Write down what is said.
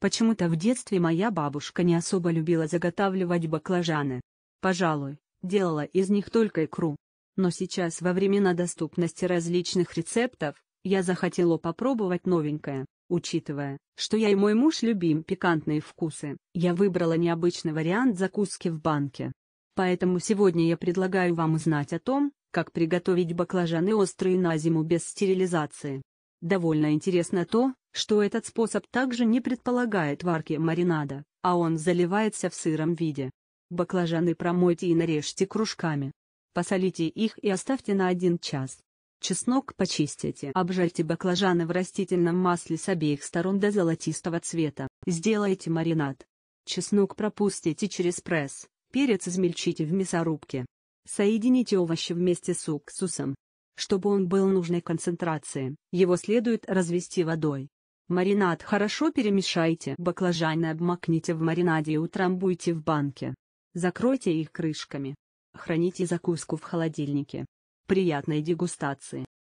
Почему-то в детстве моя бабушка не особо любила заготавливать баклажаны. Пожалуй, делала из них только икру. Но сейчас во времена доступности различных рецептов, я захотела попробовать новенькое. Учитывая, что я и мой муж любим пикантные вкусы, я выбрала необычный вариант закуски в банке. Поэтому сегодня я предлагаю вам узнать о том, как приготовить баклажаны острые на зиму без стерилизации. Довольно интересно то, что этот способ также не предполагает варки маринада, а он заливается в сыром виде. Баклажаны промойте и нарежьте кружками. Посолите их и оставьте на 1 час. Чеснок почистите. Обжарьте баклажаны в растительном масле с обеих сторон до золотистого цвета. Сделайте маринад. Чеснок пропустите через пресс, перец измельчите в мясорубке. Соедините овощи вместе с уксусом. Чтобы он был нужной концентрации, его следует развести водой. Маринад хорошо перемешайте. Баклажаны обмакните в маринаде и утрамбуйте в банке. Закройте их крышками. Храните закуску в холодильнике. Приятной дегустации!